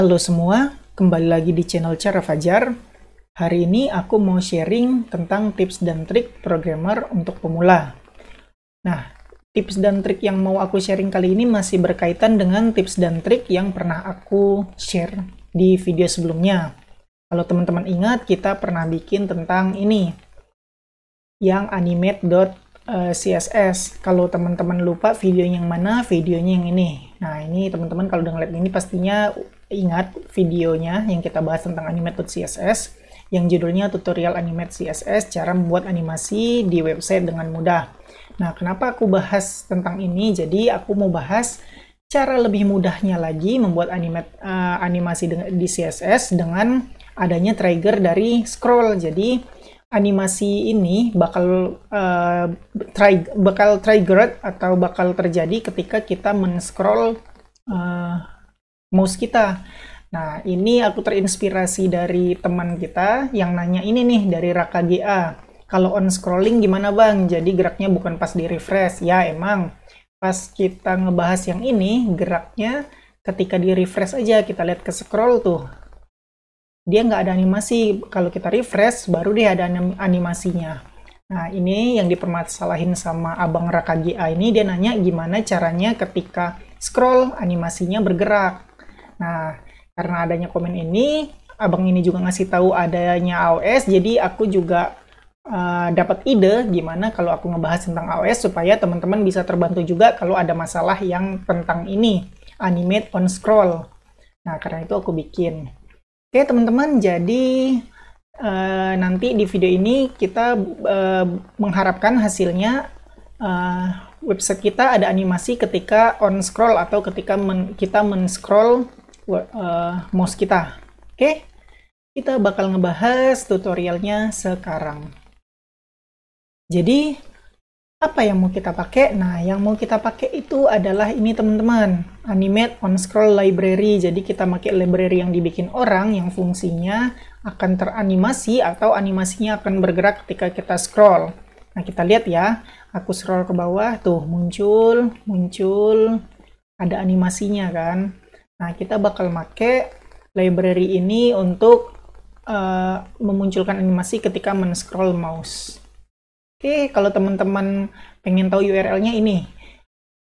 Halo semua, kembali lagi di channel Cara Fajar. Hari ini aku mau sharing tentang tips dan trik programmer untuk pemula. Nah, tips dan trik yang mau aku sharing kali ini masih berkaitan dengan tips dan trik yang pernah aku share di video sebelumnya. Kalau teman-teman ingat, kita pernah bikin tentang ini, yang animate.css. Eh, kalau teman-teman lupa video yang mana, videonya yang ini. Nah, ini teman-teman kalau udah ngeliat ini pastinya ingat videonya yang kita bahas tentang animated CSS yang judulnya tutorial animate CSS cara membuat animasi di website dengan mudah. Nah, kenapa aku bahas tentang ini? Jadi aku mau bahas cara lebih mudahnya lagi membuat animate, uh, eh, animasi di CSS dengan adanya trigger dari scroll. Jadi animasi ini bakal uh, eh, tri bakal triggered atau bakal terjadi ketika kita men-scroll uh, mouse kita. Nah, ini aku terinspirasi dari teman kita yang nanya ini nih dari Raka GA. Kalau on scrolling gimana bang? Jadi geraknya bukan pas di refresh. Ya emang, pas kita ngebahas yang ini, geraknya ketika di refresh aja. Kita lihat ke scroll tuh. Dia nggak ada animasi. Kalau kita refresh, baru dia ada anim animasinya. Nah, ini yang dipermasalahin sama abang Raka GA ini. Dia nanya gimana caranya ketika scroll animasinya bergerak. Nah, karena adanya komen ini, abang ini juga ngasih tahu adanya AOS, jadi aku juga uh, dapat ide gimana kalau aku ngebahas tentang AOS supaya teman-teman bisa terbantu juga kalau ada masalah yang tentang ini, animate on scroll. Nah, karena itu aku bikin. Oke, teman-teman, jadi uh, nanti di video ini kita uh, mengharapkan hasilnya uh, website kita ada animasi ketika on scroll atau ketika men kita men scroll uh, mouse kita. Oke, okay? kita bakal ngebahas tutorialnya sekarang. Jadi, apa yang mau kita pakai? Nah, yang mau kita pakai itu adalah ini teman-teman, Animate On Scroll Library. Jadi kita pakai library yang dibikin orang yang fungsinya akan teranimasi atau animasinya akan bergerak ketika kita scroll. Nah, kita lihat ya. Aku scroll ke bawah, tuh muncul, muncul, ada animasinya kan. Nah, kita bakal make library ini untuk uh, memunculkan animasi ketika men-scroll mouse. Oke, kalau teman-teman pengen tahu URL-nya ini,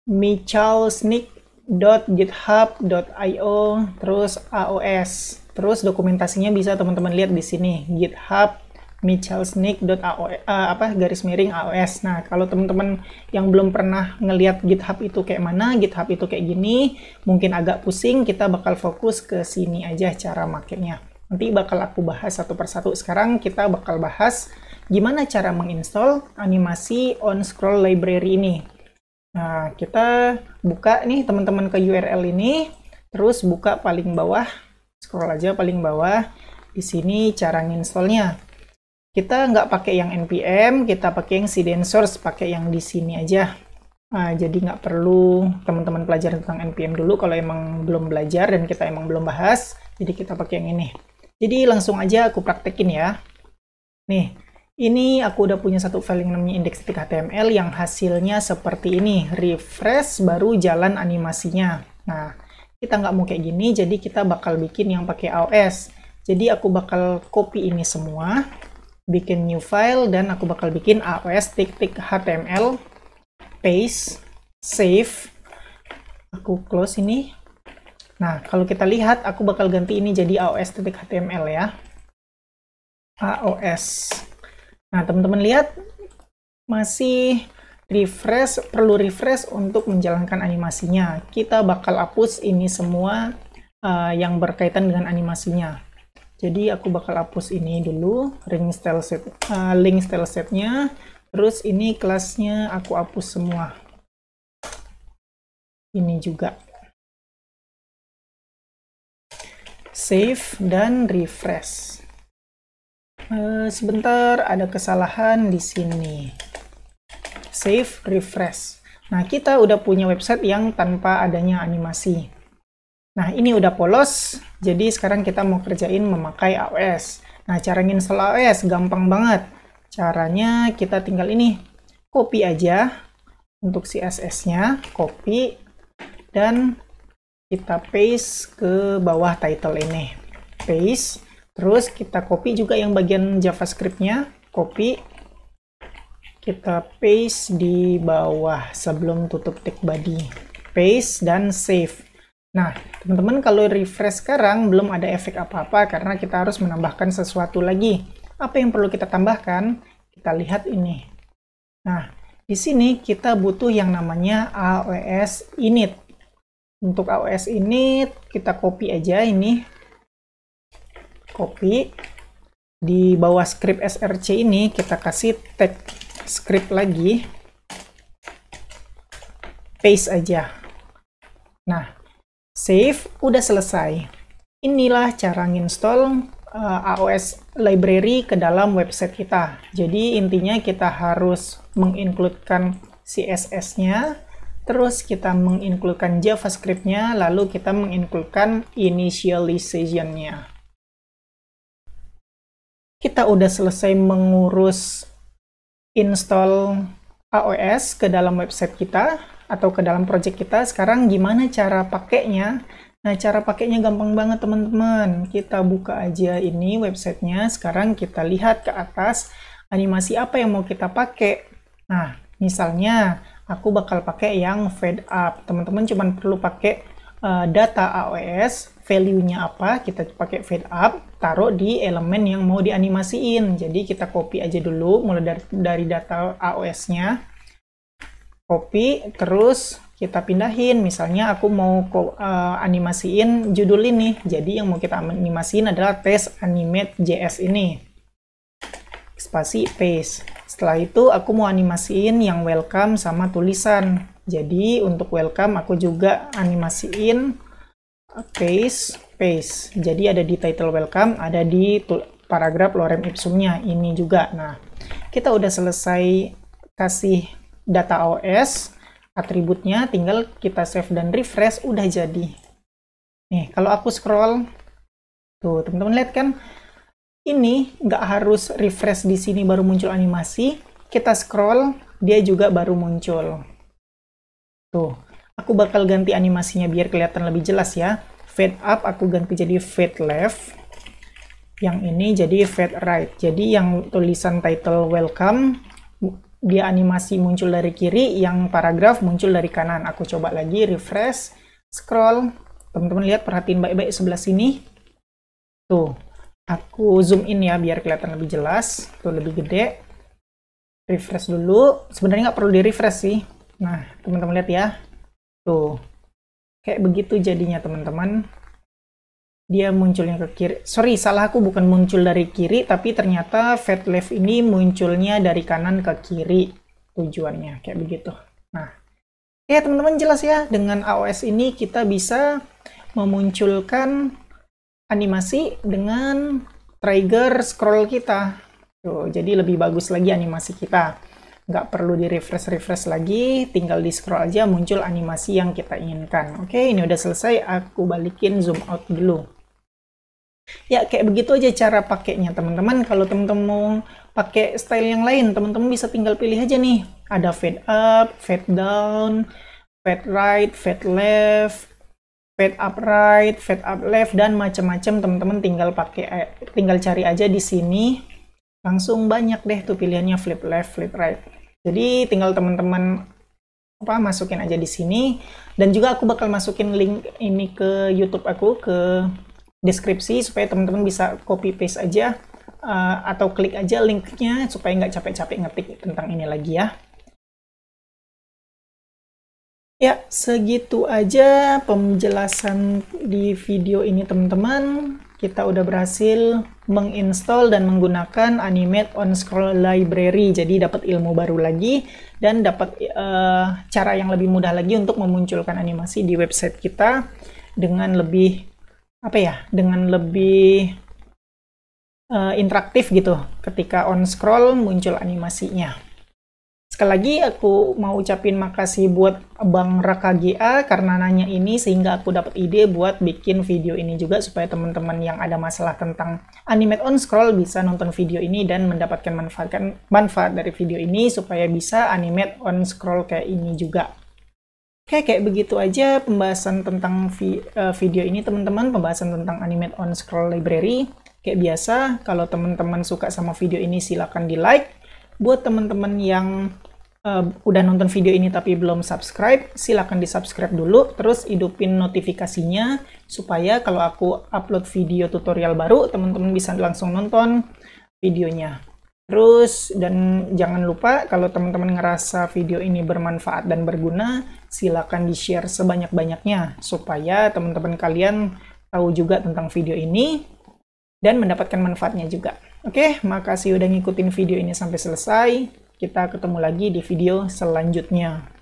michalsnick.github.io terus AOS. Terus dokumentasinya bisa teman-teman lihat di sini, github michalsnake.ao uh, eh, apa garis miring aos. Nah, kalau teman-teman yang belum pernah ngelihat GitHub itu kayak mana, GitHub itu kayak gini, mungkin agak pusing, kita bakal fokus ke sini aja cara makainya. Nanti bakal aku bahas satu persatu. Sekarang kita bakal bahas gimana cara menginstall animasi on scroll library ini. Nah, kita buka nih teman-teman ke URL ini, terus buka paling bawah, scroll aja paling bawah. Di sini cara nginstallnya kita nggak pakai yang npm kita pakai yang cdn source pakai yang di sini aja uh, jadi nggak perlu teman-teman pelajar tentang npm dulu kalau emang belum belajar dan kita emang belum bahas jadi kita pakai yang ini jadi langsung aja aku praktekin ya nih ini aku udah punya satu file yang namanya index.html yang hasilnya seperti ini refresh baru jalan animasinya nah kita nggak mau kayak gini jadi kita bakal bikin yang pakai AOS jadi aku bakal copy ini semua bikin new file dan aku bakal bikin aos tik tik html paste save aku close ini nah kalau kita lihat aku bakal ganti ini jadi aos titik html ya aos nah teman-teman lihat masih refresh perlu refresh untuk menjalankan animasinya kita bakal hapus ini semua uh, yang berkaitan dengan animasinya jadi aku bakal hapus ini dulu ring style set uh, link style setnya terus ini kelasnya aku hapus semua ini juga save dan refresh uh, sebentar ada kesalahan di sini save refresh nah kita udah punya website yang tanpa adanya animasi Nah, ini udah polos, jadi sekarang kita mau kerjain memakai AOS. Nah, cara nginstall AOS gampang banget. Caranya kita tinggal ini, copy aja untuk CSS-nya, copy, dan kita paste ke bawah title ini. Paste, terus kita copy juga yang bagian JavaScript-nya, copy, kita paste di bawah sebelum tutup tag body. Paste dan save. Nah, teman-teman kalau refresh sekarang belum ada efek apa-apa karena kita harus menambahkan sesuatu lagi. Apa yang perlu kita tambahkan? Kita lihat ini. Nah, di sini kita butuh yang namanya AOS init. Untuk AOS init, kita copy aja ini. Copy. Di bawah script src ini, kita kasih tag script lagi. Paste aja save, udah selesai. Inilah cara install uh, eh, AOS library ke dalam website kita. Jadi intinya kita harus mengincludekan CSS-nya, terus kita mengincludekan JavaScript-nya, lalu kita mengincludekan initialization-nya. Kita udah selesai mengurus install AOS ke dalam website kita atau ke dalam project kita. Sekarang gimana cara pakainya? Nah, cara pakainya gampang banget teman-teman. Kita buka aja ini websitenya. Sekarang kita lihat ke atas animasi apa yang mau kita pakai. Nah, misalnya aku bakal pakai yang fade up. Teman-teman cuma perlu pakai uh, data AOS, value-nya apa, kita pakai fade up, taruh di elemen yang mau dianimasiin. Jadi kita copy aja dulu mulai dari, dari data AOS-nya copy terus kita pindahin misalnya aku mau uh, animasiin judul ini jadi yang mau kita animasiin adalah test animate JS ini spasi paste setelah itu aku mau animasiin yang welcome sama tulisan jadi untuk welcome aku juga animasiin paste paste jadi ada di title welcome ada di paragraf lorem ipsumnya ini juga nah kita udah selesai kasih data OS, atributnya tinggal kita save dan refresh, udah jadi. Nih, kalau aku scroll, tuh teman-teman lihat kan, ini nggak harus refresh di sini baru muncul animasi, kita scroll, dia juga baru muncul. Tuh, aku bakal ganti animasinya biar kelihatan lebih jelas ya. Fade up, aku ganti jadi fade left. Yang ini jadi fade right. Jadi yang tulisan title welcome dia animasi muncul dari kiri, yang paragraf muncul dari kanan. Aku coba lagi, refresh, scroll. Teman-teman lihat, perhatiin baik-baik sebelah sini. Tuh, aku zoom in ya biar kelihatan lebih jelas. Tuh, lebih gede. Refresh dulu. Sebenarnya nggak perlu di-refresh sih. Nah, teman-teman lihat ya. Tuh, kayak begitu jadinya teman-teman dia munculnya ke kiri. Sorry, salah aku bukan muncul dari kiri, tapi ternyata fat left ini munculnya dari kanan ke kiri tujuannya, kayak begitu. Nah, ya teman-teman jelas ya, dengan AOS ini kita bisa memunculkan animasi dengan trigger scroll kita. Tuh, jadi lebih bagus lagi animasi kita. Nggak perlu di refresh-refresh lagi, tinggal di scroll aja muncul animasi yang kita inginkan. Oke, ini udah selesai, aku balikin zoom out dulu ya kayak begitu aja cara pakainya teman-teman kalau teman-teman mau pakai style yang lain teman-teman bisa tinggal pilih aja nih ada fade up fade down fade right fade left fade up right, fade up left dan macam-macam teman-teman tinggal pakai eh, tinggal cari aja di sini langsung banyak deh tuh pilihannya flip left, flip right. Jadi tinggal teman-teman apa masukin aja di sini dan juga aku bakal masukin link ini ke YouTube aku ke deskripsi supaya teman-teman bisa copy paste aja uh, atau klik aja linknya supaya nggak capek-capek ngetik tentang ini lagi ya. Ya, segitu aja penjelasan di video ini teman-teman. Kita udah berhasil menginstall dan menggunakan Animate On Scroll Library. Jadi dapat ilmu baru lagi dan dapat uh, cara yang lebih mudah lagi untuk memunculkan animasi di website kita dengan lebih apa ya dengan lebih uh, interaktif gitu ketika on scroll muncul animasinya sekali lagi aku mau ucapin makasih buat Bang Raka GA karena nanya ini sehingga aku dapat ide buat bikin video ini juga supaya teman-teman yang ada masalah tentang animate on scroll bisa nonton video ini dan mendapatkan manfaat manfaat dari video ini supaya bisa animate on scroll kayak ini juga. Oke, kayak begitu aja pembahasan tentang vi uh, video ini teman-teman, pembahasan tentang Animate on Scroll Library. Kayak biasa, kalau teman-teman suka sama video ini silahkan di-like. Buat teman-teman yang uh, udah nonton video ini tapi belum subscribe, silahkan di-subscribe dulu, terus hidupin notifikasinya supaya kalau aku upload video tutorial baru, teman-teman bisa langsung nonton videonya. Terus dan jangan lupa kalau teman-teman ngerasa video ini bermanfaat dan berguna, silakan di-share sebanyak-banyaknya supaya teman-teman kalian tahu juga tentang video ini dan mendapatkan manfaatnya juga. Oke, makasih udah ngikutin video ini sampai selesai. Kita ketemu lagi di video selanjutnya.